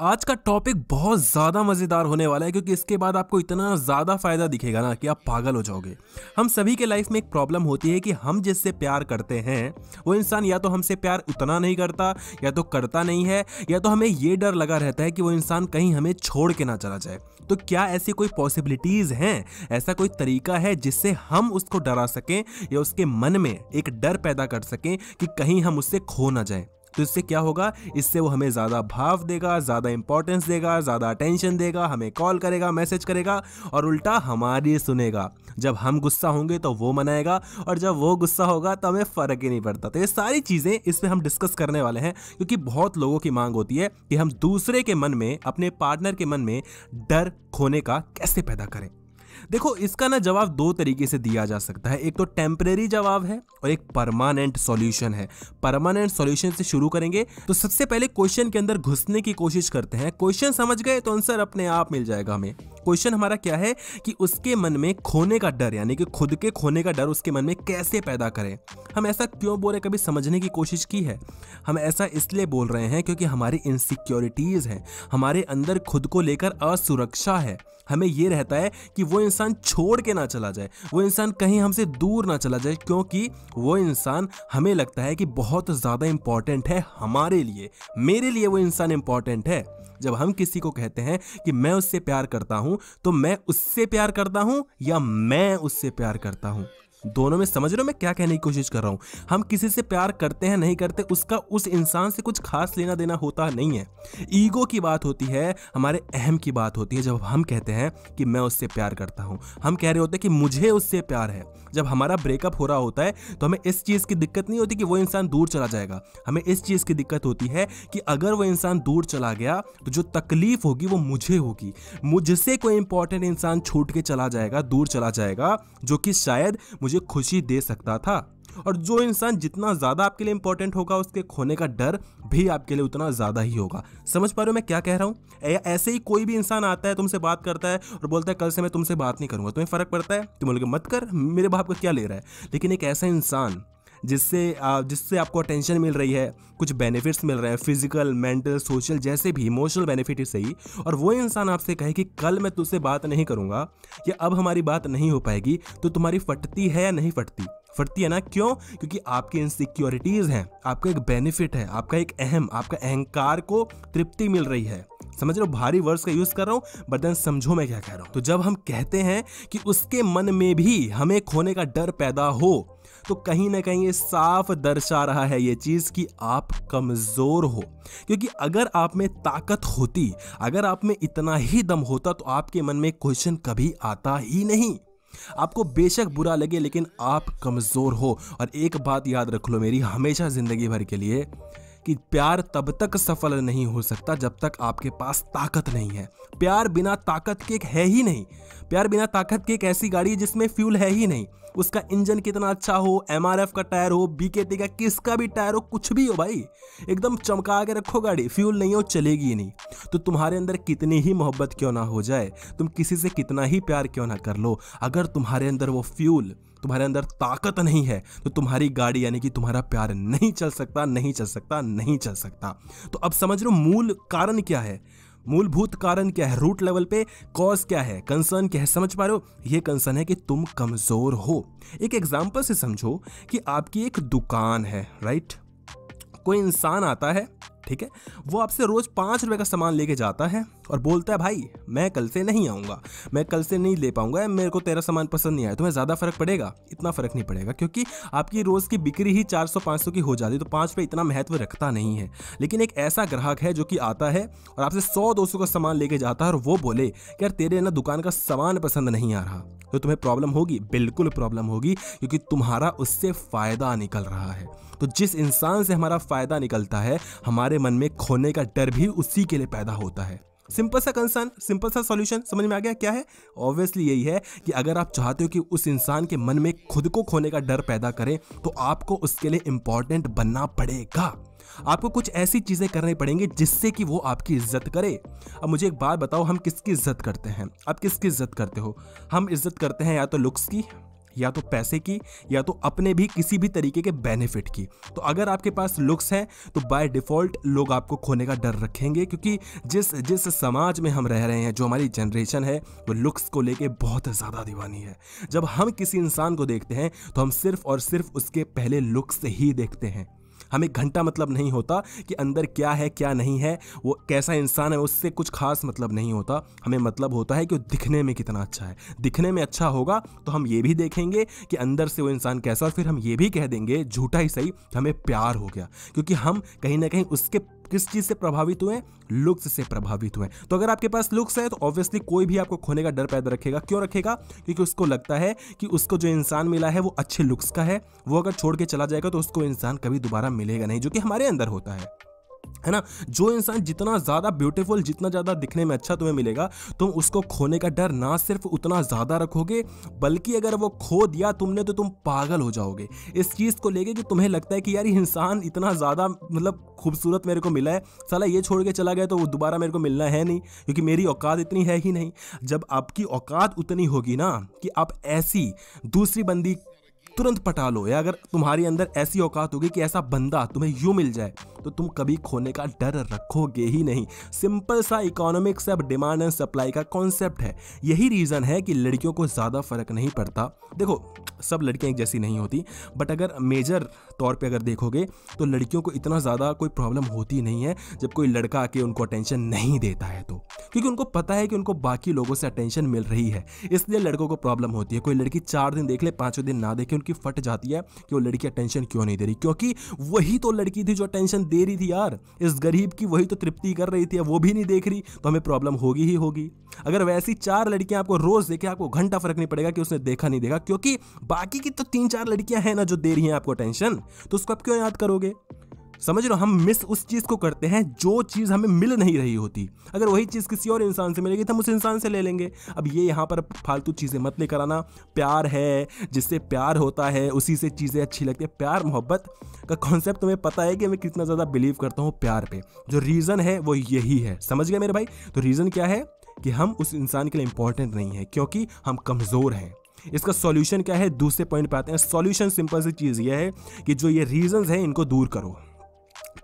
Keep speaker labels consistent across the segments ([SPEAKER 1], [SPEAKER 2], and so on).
[SPEAKER 1] आज का टॉपिक बहुत ज़्यादा मज़ेदार होने वाला है क्योंकि इसके बाद आपको इतना ज़्यादा फ़ायदा दिखेगा ना कि आप पागल हो जाओगे हम सभी के लाइफ में एक प्रॉब्लम होती है कि हम जिससे प्यार करते हैं वो इंसान या तो हमसे प्यार उतना नहीं करता या तो करता नहीं है या तो हमें ये डर लगा रहता है कि वो इंसान कहीं हमें छोड़ के ना चला जाए तो क्या ऐसी कोई पॉसिबिलिटीज़ हैं ऐसा कोई तरीका है जिससे हम उसको डरा सकें या उसके मन में एक डर पैदा कर सकें कि कहीं हम उससे खो ना जाए तो इससे क्या होगा इससे वो हमें ज़्यादा भाव देगा ज़्यादा इंपॉर्टेंस देगा ज़्यादा अटेंशन देगा हमें कॉल करेगा मैसेज करेगा और उल्टा हमारी सुनेगा जब हम गुस्सा होंगे तो वो मनाएगा और जब वो गुस्सा होगा तो हमें फ़र्क ही नहीं पड़ता तो ये सारी चीज़ें इस पर हम डिस्कस करने वाले हैं क्योंकि बहुत लोगों की मांग होती है कि हम दूसरे के मन में अपने पार्टनर के मन में डर खोने का कैसे पैदा करें देखो इसका ना जवाब दो तरीके से दिया जा सकता है एक तो टेम्परेरी जवाब है और एक परमानेंट सॉल्यूशन है परमानेंट सॉल्यूशन से शुरू करेंगे तो सबसे पहले क्वेश्चन के अंदर घुसने की कोशिश करते हैं क्वेश्चन समझ गए तो आंसर अपने आप मिल जाएगा हमें क्वेश्चन हमारा क्या है कि उसके मन में खोने का डर यानी कि खुद के खोने का डर उसके मन में कैसे पैदा करें हम ऐसा क्यों बोल रहे कभी समझने की कोशिश की है हम ऐसा इसलिए बोल रहे हैं क्योंकि हमारी इनसिक्योरिटीज़ हैं हमारे अंदर खुद को लेकर असुरक्षा है हमें ये रहता है कि वो इंसान छोड़ के ना चला जाए वो इंसान कहीं हमसे दूर ना चला जाए क्योंकि वो इंसान हमें लगता है कि बहुत ज़्यादा इंपॉर्टेंट है हमारे लिए मेरे लिए वो इंसान इंपॉर्टेंट है जब हम किसी को कहते हैं कि मैं उससे प्यार करता हूं तो मैं उससे प्यार करता हूं या मैं उससे प्यार करता हूं दोनों में समझ रहे हो मैं क्या कहने की कोशिश कर रहा हूँ हम किसी से प्यार करते हैं नहीं करते उसका उस इंसान से कुछ खास लेना देना होता नहीं है ईगो की बात होती है हमारे अहम की बात होती है जब हम कहते हैं कि मैं उससे प्यार करता हूँ हम कह रहे होते हैं कि मुझे उससे प्यार है जब हमारा ब्रेकअप हो रहा होता है तो हमें इस चीज़ की दिक्कत नहीं होती कि वो इंसान दूर चला जाएगा हमें इस चीज़ की दिक्कत होती है कि अगर वो इंसान दूर चला गया तो जो तकलीफ होगी वो मुझे होगी मुझसे कोई इंपॉर्टेंट इंसान छूट के चला जाएगा दूर चला जाएगा जो कि शायद मुझे मुझे खुशी दे सकता था और जो इंसान जितना ज़्यादा आपके लिए इंपॉर्टेंट होगा उसके खोने का डर भी आपके लिए उतना ज़्यादा ही होगा समझ पा रहे हो मैं क्या कह रहा हूं ऐसे ही कोई भी इंसान आता है तुमसे बात करता है और बोलता है कल से मैं तुमसे बात नहीं करूंगा तुम्हें फ़र्क पड़ता है तुम बोलोगे मत कर मेरे बाप का क्या ले रहा है लेकिन एक ऐसा इंसान जिससे जिससे आपको अटेंशन मिल रही है कुछ बेनिफिट्स मिल रहे हैं फिजिकल मेंटल सोशल जैसे भी इमोशनल बेनिफिट ही सही और वो इंसान आपसे कहे कि कल मैं तुझसे बात नहीं करूँगा या अब हमारी बात नहीं हो पाएगी तो तुम्हारी फटती है या नहीं फटती फटती है ना क्यों क्योंकि आपकी इनसिक्योरिटीज़ हैं आपका एक बेनिफिट है आपका एक अहम आपका अहंकार को तृप्ति मिल रही है समझ रहे हो भारी वर्ड्स का यूज़ कर रहा हूँ बट देन समझो मैं क्या कह रहा हूँ तो जब हम कहते हैं कि उसके मन में भी हमें खोने का डर पैदा हो तो कहीं ना कहीं ये साफ दर्शा रहा है ये चीज़ कि आप कमज़ोर हो क्योंकि अगर आप में ताकत होती अगर आप में इतना ही दम होता तो आपके मन में क्वेश्चन कभी आता ही नहीं आपको बेशक बुरा लगे लेकिन आप कमज़ोर हो और एक बात याद रख लो मेरी हमेशा ज़िंदगी भर के लिए कि प्यार तब तक सफल नहीं हो सकता जब तक आपके पास ताकत नहीं है प्यार बिना ताकत के है ही नहीं प्यार बिना ताकत के एक ऐसी गाड़ी जिसमें फ्यूल है ही नहीं उसका इंजन कितना अच्छा हो एम का टायर हो बीकेटी का किसका भी टायर हो कुछ भी हो भाई एकदम चमका के रखो गाड़ी फ्यूल नहीं हो चलेगी ही नहीं तो तुम्हारे अंदर कितनी ही मोहब्बत क्यों ना हो जाए तुम किसी से कितना ही प्यार क्यों ना कर लो अगर तुम्हारे अंदर वो फ्यूल तुम्हारे अंदर ताकत नहीं है तो तुम्हारी गाड़ी यानी कि तुम्हारा प्यार नहीं चल सकता नहीं चल सकता नहीं चल सकता तो अब समझ लो मूल कारण क्या है मूलभूत कारण क्या है रूट लेवल पे कॉज क्या है कंसर्न क्या है समझ पा रहे हो ये कंसर्न है कि तुम कमज़ोर हो एक एग्जाम्पल से समझो कि आपकी एक दुकान है राइट कोई इंसान आता है ठीक है वो आपसे रोज़ पाँच रुपये का सामान लेके जाता है और बोलता है भाई मैं कल से नहीं आऊँगा मैं कल से नहीं ले पाऊँगा मेरे को तेरा सामान पसंद नहीं आया तुम्हें ज़्यादा फ़र्क पड़ेगा इतना फ़र्क नहीं पड़ेगा क्योंकि आपकी रोज़ की बिक्री ही चार सौ की हो जाती है तो पाँच रुपये इतना महत्व रखता नहीं है लेकिन एक ऐसा ग्राहक है जो कि आता है और आपसे सौ दो का सामान लेके जाता है और वो बोले कि यार तेरे ना दुकान का सामान पसंद नहीं आ रहा तो तुम्हें प्रॉब्लम होगी बिल्कुल प्रॉब्लम होगी क्योंकि तुम्हारा उससे फ़ायदा निकल रहा है तो जिस इंसान से हमारा फ़ायदा निकलता है हमारे हमारे मन में खोने का डर भी उसी के लिए पैदा होता है सिंपल सा कंसर्न सिंपल सा सॉल्यूशन समझ में आ गया क्या है ऑब्वियसली यही है कि अगर आप चाहते हो कि उस इंसान के मन में खुद को खोने का डर पैदा करें तो आपको उसके लिए इम्पॉर्टेंट बनना पड़ेगा आपको कुछ ऐसी चीज़ें करनी पड़ेंगी जिससे कि वो आपकी इज्जत करे अब मुझे एक बात बताओ हम किसकी इज्जत करते हैं आप किसकी इज्जत करते हो हम इज्जत करते हैं या तो लुक्स की या तो पैसे की या तो अपने भी किसी भी तरीके के बेनिफिट की तो अगर आपके पास लुक्स हैं तो बाय डिफ़ॉल्ट लोग आपको खोने का डर रखेंगे क्योंकि जिस जिस समाज में हम रह रहे हैं जो हमारी जनरेशन है वो लुक्स को लेके बहुत ज़्यादा दीवानी है जब हम किसी इंसान को देखते हैं तो हम सिर्फ और सिर्फ उसके पहले लुक्स ही देखते हैं हमें घंटा मतलब नहीं होता कि अंदर क्या है क्या नहीं है वो कैसा इंसान है उससे कुछ खास मतलब नहीं होता हमें मतलब होता है कि वो दिखने में कितना अच्छा है दिखने में अच्छा होगा तो हम ये भी देखेंगे कि अंदर से वो इंसान कैसा और फिर हम ये भी कह देंगे झूठा ही सही हमें प्यार हो गया क्योंकि हम कहीं ना कहीं उसके किस चीज़ से प्रभावित हुए लुक्स से प्रभावित हुए तो अगर आपके पास लुक्स है तो ऑब्वियसली कोई भी आपको खोने का डर पैदा रखेगा क्यों रखेगा क्योंकि उसको लगता है कि उसको जो इंसान मिला है वो अच्छे लुक्स का है वो अगर छोड़ के चला जाएगा तो उसको इंसान कभी दोबारा मिलेगा नहीं जो कि हमारे अंदर होता है है ना जो इंसान जितना ज़्यादा ब्यूटीफुल जितना ज़्यादा दिखने में अच्छा तुम्हें मिलेगा तुम उसको खोने का डर ना सिर्फ उतना ज़्यादा रखोगे बल्कि अगर वो खो दिया तुमने तो तुम पागल हो जाओगे इस चीज़ को लेके कि तुम्हें लगता है कि यार इंसान इतना ज़्यादा मतलब खूबसूरत मेरे को मिला है साला ये छोड़ के चला गया तो वो दोबारा मेरे को मिलना है नहीं क्योंकि मेरी औकात इतनी है ही नहीं जब आपकी औकात उतनी होगी ना कि आप ऐसी दूसरी बंदी तुरंत पटा लो या अगर तुम्हारे अंदर ऐसी औकात होगी कि ऐसा बंदा तुम्हें यूँ मिल जाए तो तुम कभी खोने का डर रखोगे ही नहीं सिंपल सा इकोनॉमिक्स अब डिमांड एंड सप्लाई का कॉन्सेप्ट है यही रीज़न है कि लड़कियों को ज़्यादा फर्क नहीं पड़ता देखो सब लड़कियाँ एक जैसी नहीं होती बट अगर मेजर तौर पर अगर देखोगे तो लड़कियों को इतना ज़्यादा कोई प्रॉब्लम होती नहीं है जब कोई लड़का आके उनको अटेंशन नहीं देता है तो क्योंकि उनको पता है कि उनको बाकी लोगों से अटेंशन मिल रही है इसलिए लड़कों को प्रॉब्लम होती है कोई लड़की चार दिन देख ले पाँचों दिन ना देखे उनकी फट जाती है कि वो लड़की अटेंशन क्यों नहीं दे रही क्योंकि वही तो लड़की थी जो अटेंशन दे रही थी यार इस गरीब की वही तो तृप्ति कर रही थी वो भी नहीं देख रही तो हमें प्रॉब्लम होगी ही होगी अगर वैसी चार लड़कियां आपको रोज देखे आपको घंटा फर्क नहीं पड़ेगा कि उसने देखा नहीं देखा क्योंकि बाकी की तो तीन चार लड़कियां हैं ना जो दे रही हैं आपको टेंशन तो उसको आप क्यों याद करोगे समझ लो हम मिस उस चीज़ को करते हैं जो चीज़ हमें मिल नहीं रही होती अगर वही चीज़ किसी और इंसान से मिलेगी तो हम उस इंसान से ले लेंगे अब ये यहाँ पर फालतू चीज़ें मत लेकर आना प्यार है जिससे प्यार होता है उसी से चीज़ें अच्छी लगती है प्यार मोहब्बत का कॉन्सेप्ट तुम्हें पता है कि मैं कितना ज़्यादा बिलीव करता हूँ प्यार पर जो रीज़न है वो यही है समझ गया मेरे भाई तो रीज़न क्या है कि हम उस इंसान के लिए इंपॉर्टेंट नहीं है क्योंकि हम कमज़ोर हैं इसका सॉल्यूशन क्या है दूसरे पॉइंट पे आते हैं सॉल्यूशन सिंपल सी चीज़ यह है कि जो ये रीजंस हैं इनको दूर करो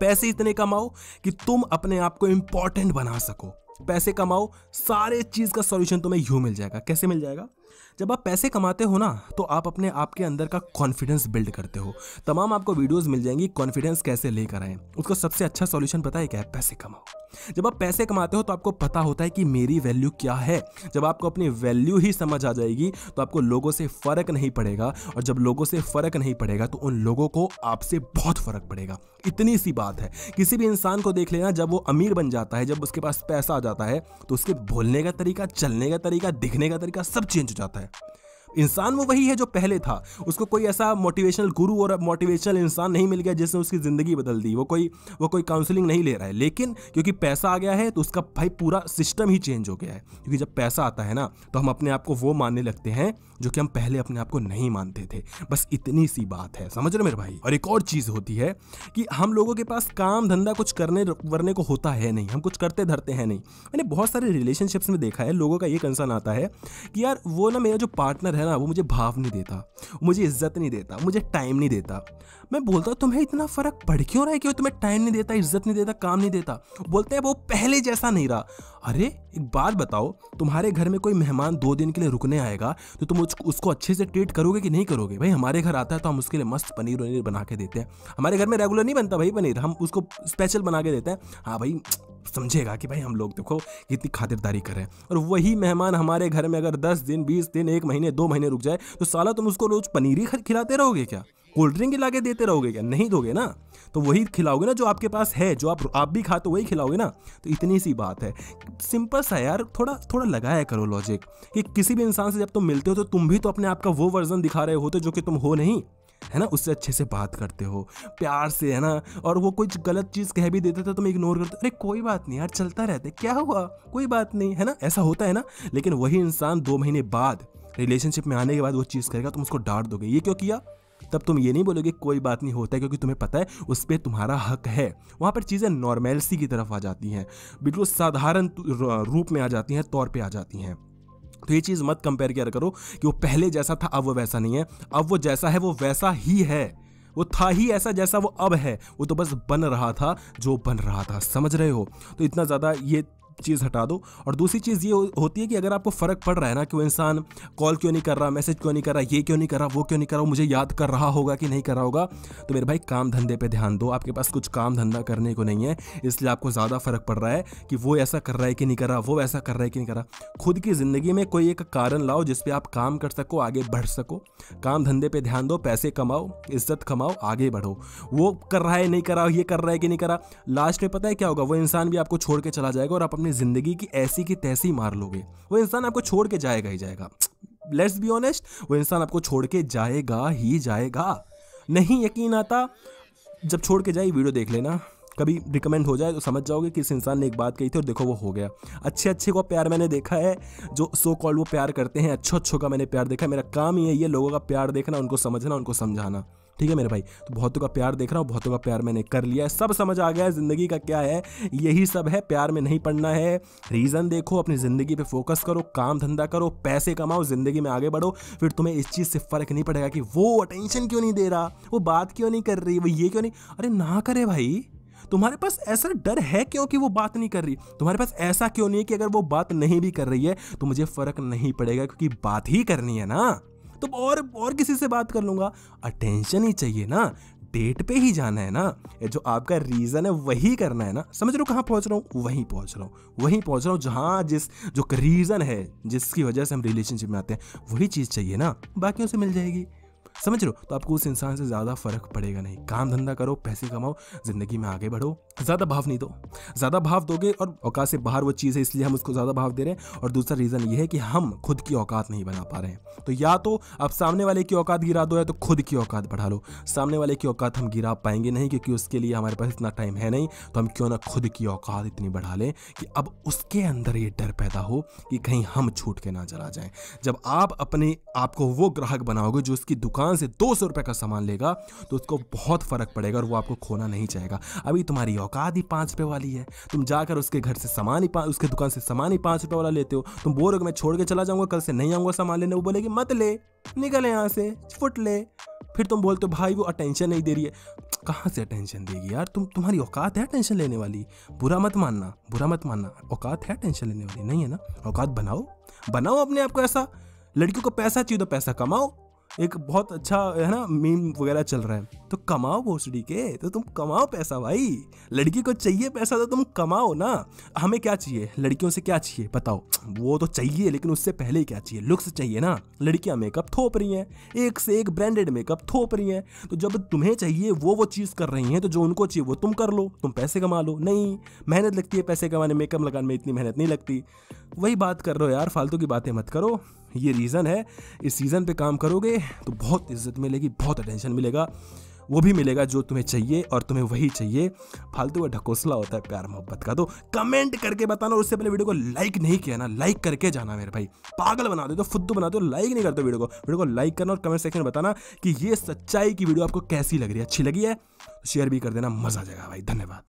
[SPEAKER 1] पैसे इतने कमाओ कि तुम अपने आप को इंपॉर्टेंट बना सको पैसे कमाओ सारे चीज़ का सॉल्यूशन तुम्हें यू मिल जाएगा कैसे मिल जाएगा जब आप पैसे कमाते हो ना तो आप अपने आप के अंदर का कॉन्फिडेंस बिल्ड करते हो तमाम आपको वीडियोस मिल जाएंगी कॉन्फिडेंस कैसे लेकर आए उसका सबसे अच्छा सॉल्यूशन पता है क्या है पैसे कमाओ जब आप पैसे कमाते हो तो आपको पता होता है कि मेरी वैल्यू क्या है जब आपको अपनी वैल्यू ही समझ आ जाएगी तो आपको लोगों से फ़र्क नहीं पड़ेगा और जब लोगों से फ़र्क नहीं पड़ेगा तो उन लोगों को आपसे बहुत फ़र्क पड़ेगा इतनी सी बात है किसी भी इंसान को देख लेना जब वो अमीर बन जाता है जब उसके पास पैसा आ जाता है तो उसके बोलने का तरीका चलने का तरीका दिखने का तरीका सब चेंज हो जाता है जाता है इंसान वो वही है जो पहले था उसको कोई ऐसा मोटिवेशनल गुरु और मोटिवेशनल इंसान नहीं मिल गया जिसने उसकी ज़िंदगी बदल दी वो कोई वो कोई काउंसलिंग नहीं ले रहा है लेकिन क्योंकि पैसा आ गया है तो उसका भाई पूरा सिस्टम ही चेंज हो गया है क्योंकि जब पैसा आता है ना तो हम अपने आप को वो मानने लगते हैं जो कि हम पहले अपने आप को नहीं मानते थे बस इतनी सी बात है समझ रहे मेरे भाई और एक और चीज़ होती है कि हम लोगों के पास काम धंधा कुछ करने वरने को होता है नहीं हम कुछ करते धरते हैं नहीं मैंने बहुत सारे रिलेशनशिप्स में देखा है लोगों का ये कंसर्न आता है कि यार वो ना मेरा जो पार्टनर है ना वो मुझे भाव नहीं देता मुझे इज्जत नहीं देता मुझे टाइम नहीं देता मैं बोलता हूँ तुम्हें इतना फर्क पड़ क्यों रहा है वो तुम्हें टाइम नहीं देता इज्जत नहीं देता काम नहीं देता बोलते हैं वो पहले जैसा नहीं रहा अरे एक बात बताओ तुम्हारे घर में कोई मेहमान दो दिन के लिए रुकने आएगा तो तुम उसको अच्छे से ट्रीट करोगे कि नहीं करोगे भाई हमारे घर आता है तो हम उसके लिए मस्त पनीर वनीर बना के देते हैं हमारे घर में रेगुलर नहीं बनता भाई पनीर हम उसको स्पेशल बना के देते हैं हाँ भाई समझेगा कि भाई हम लोग देखो कितनी खातिरदारी करें और वही मेहमान हमारे घर में अगर दस दिन बीस दिन एक महीने दो महीने रुक जाए तो साला तुम उसको रोज पनीर ही खिलाते रहोगे क्या कोल्ड ड्रिंक ला के देते रहोगे क्या नहीं दोगे ना तो वही खिलाओगे ना जो आपके पास है जो आप आप भी खाते हो वही खिलाओगे ना तो इतनी सी बात है सिंपल सा यार थोड़ा थोड़ा लगाया करो लॉजिक कि किसी भी इंसान से जब तुम मिलते हो तो तुम भी तो अपने आप का वो वर्जन दिखा रहे होते जो कि तुम हो नहीं है ना उससे अच्छे से बात करते हो प्यार से है ना और वो कुछ गलत चीज़ कह भी देते थे तो तुम इग्नोर करते अरे कोई बात नहीं यार चलता रहते क्या हुआ कोई बात नहीं है ना ऐसा होता है ना लेकिन वही इंसान दो महीने बाद रिलेशनशिप में आने के बाद वो चीज़ करेगा तुम उसको डांट दोगे ये क्यों किया तब तुम ये नहीं बोलोगे कोई बात नहीं होता है क्योंकि तुम्हें पता है उस पर तुम्हारा हक है वहाँ पर चीज़ें नॉर्मेलसी की तरफ आ जाती हैं बिल्कुल साधारण रूप में आ जाती हैं तौर पर आ जाती हैं तो ये चीज़ मत कंपेयर किया करो कि वो पहले जैसा था अब वो वैसा नहीं है अब वो जैसा है वो वैसा ही है वो था ही ऐसा जैसा वो अब है वो तो बस बन रहा था जो बन रहा था समझ रहे हो तो इतना ज़्यादा ये चीज़ हटा दो और दूसरी चीज़ ये होती है कि अगर आपको फ़र्क पड़ रहा है ना कि वो इंसान कॉल क्यों नहीं कर रहा मैसेज क्यों नहीं कर रहा ये क्यों नहीं कर रहा वो क्यों नहीं कर रहा मुझे याद कर रहा होगा कि नहीं कर रहा होगा तो मेरे भाई काम धंधे पर ध्यान दो आपके पास कुछ काम धंधा करने को नहीं है इसलिए आपको ज़्यादा फ़र्क पड़ रहा है कि वो ऐसा कर रहा है कि नहीं कर रहा वो ऐसा कर रहा है कि नहीं कर रहा खुद की ज़िंदगी में कोई एक कारण लाओ जिसपे आप काम कर सको आगे बढ़ सको काम धंधे पर ध्यान दो पैसे कमाओ इज्जत कमाओ आगे बढ़ो वो कर रहा है नहीं कर रहा ये कर रहा है कि नहीं कर रहा लास्ट में पता है क्या होगा वो इंसान भी आपको छोड़ के चला जाएगा और आप अपनी ज़िंदगी की ऐसी की तैसी मार लोगे वो इंसान आपको छोड़ के जाएगा ही जाएगा लेट्स बी ऑनेस्ट वो इंसान आपको छोड़ के जाएगा ही जाएगा नहीं यकीन आता जब छोड़ के जाए वीडियो देख लेना कभी रिकमेंड हो जाए तो समझ जाओगे कि इस इंसान ने एक बात कही थी और देखो वो हो गया अच्छे अच्छे को प्यार मैंने देखा है जो सो कॉल वो प्यार करते हैं अच्छों अच्छों का मैंने प्यार देखा है मेरा काम ही है ये लोगों का प्यार देखना उनको समझना उनको समझाना ठीक है मेरे भाई तो बहुतों का प्यार देख रहा हूँ बहुतों का प्यार मैंने कर लिया है सब समझ आ गया है ज़िंदगी का क्या है यही सब है प्यार में नहीं पढ़ना है रीज़न देखो अपनी ज़िंदगी पर फोकस करो काम धंधा करो पैसे कमाओ ज़िंदगी में आगे बढ़ो फिर तुम्हें इस चीज़ से फ़र्क नहीं पड़ेगा कि वो अटेंशन क्यों नहीं दे रहा वो बात क्यों नहीं कर रही वो ये क्यों नहीं अरे ना करे भाई तुम्हारे पास ऐसा डर है क्यों कि वो बात नहीं कर रही तुम्हारे पास ऐसा क्यों नहीं है कि अगर वो बात नहीं भी कर रही है तो मुझे फ़र्क नहीं पड़ेगा क्योंकि बात ही करनी है ना तो और और किसी से बात कर लूँगा अटेंशन ही चाहिए ना डेट पे ही जाना है ना जो आपका रीज़न है वही करना है ना समझ रहे हो कहाँ पहुँच रहा हूँ वहीं पहुँच रहा हूँ वहीं पहुँच रहा हूँ जहाँ जिस जो रीज़न है जिसकी वजह से हम रिलेशनशिप में आते हैं वही चीज़ चाहिए ना बाकियों से मिल जाएगी समझ लो तो आपको उस इंसान से ज़्यादा फर्क पड़ेगा नहीं काम धंधा करो पैसे कमाओ ज़िंदगी में आगे बढ़ो ज़्यादा भाव नहीं दो ज़्यादा भाव दोगे और औकात से बाहर वो चीज़ है इसलिए हम उसको ज़्यादा भाव दे रहे हैं और दूसरा रीज़न ये है कि हम खुद की औकात नहीं बना पा रहे हैं तो या तो आप सामने वाले की औकात गिरा दो या तो खुद की औकात बढ़ा लो सामने वाले की औकात हम गिरा पाएंगे नहीं क्योंकि उसके लिए हमारे पास इतना टाइम है नहीं तो हम क्यों ना खुद की औकात इतनी बढ़ा लें कि अब उसके अंदर ये डर पैदा हो कि कहीं हम छूट के ना चला जाए जब आप अपने आप को वो ग्राहक बनाओगे जो उसकी दुकान दुकान से दो सौ रुपये का सामान लेगा तो उसको बहुत फ़र्क पड़ेगा और वो आपको खोना नहीं चाहेगा अभी तुम्हारी औकात ही पाँच रुपये वाली है तुम जाकर उसके घर से सामान ही उसके दुकान से सामान ही पाँच रुपये वाला लेते हो तुम बोलोगे मैं छोड़ के चला जाऊँगा कल से नहीं आऊँगा सामान लेने वो बोलेगी मत ले निकल यहाँ से फुट ले फिर तुम बोलते हो भाई वो अटेंशन नहीं दे रही है कहाँ से अटेंशन देगी यार तुम तुम्हारी औकात है टेंशन लेने वाली बुरा मत मानना बुरा मत मानना औकात है टेंशन लेने वाली नहीं है ना औकात बनाओ बनाओ अपने आप को ऐसा लड़कियों को पैसा चाहिए तो पैसा कमाओ एक बहुत अच्छा है ना मीम वगैरह चल रहा है तो कमाओ भोसड़ी के तो तुम कमाओ पैसा भाई लड़की को चाहिए पैसा तो तुम कमाओ ना हमें क्या चाहिए लड़कियों से क्या चाहिए बताओ वो तो चाहिए लेकिन उससे पहले क्या चाहिए लुक्स चाहिए ना लड़कियां मेकअप थोप रही हैं एक से एक ब्रांडेड मेकअप थोप रही हैं तो जब तुम्हें चाहिए वो वो चीज़ कर रही हैं तो जो उनको चाहिए वो तुम कर लो तुम पैसे कमा लो नहीं मेहनत लगती है पैसे कमाने मेकअप लगाने में इतनी मेहनत नहीं लगती वही बात कर रहे हो यार फालतू की बातें मत करो ये रीज़न है इस सीज़न पे काम करोगे तो बहुत इज्जत मिलेगी बहुत अटेंशन मिलेगा वो भी मिलेगा जो तुम्हें चाहिए और तुम्हें वही चाहिए फालतू का ढकोसला होता है प्यार मोहब्बत का तो कमेंट करके बताना और उससे पहले वीडियो को लाइक नहीं किया ना लाइक करके जाना मेरे भाई पागल बना दो तो फुद्दू बना दो लाइक नहीं करते वीडियो को वीडियो को लाइक करना और कमेंट सेक्शन में बताना कि ये सच्चाई की वीडियो आपको कैसी लग रही है अच्छी लगी है शेयर तो भी कर देना मजा आ जाएगा भाई धन्यवाद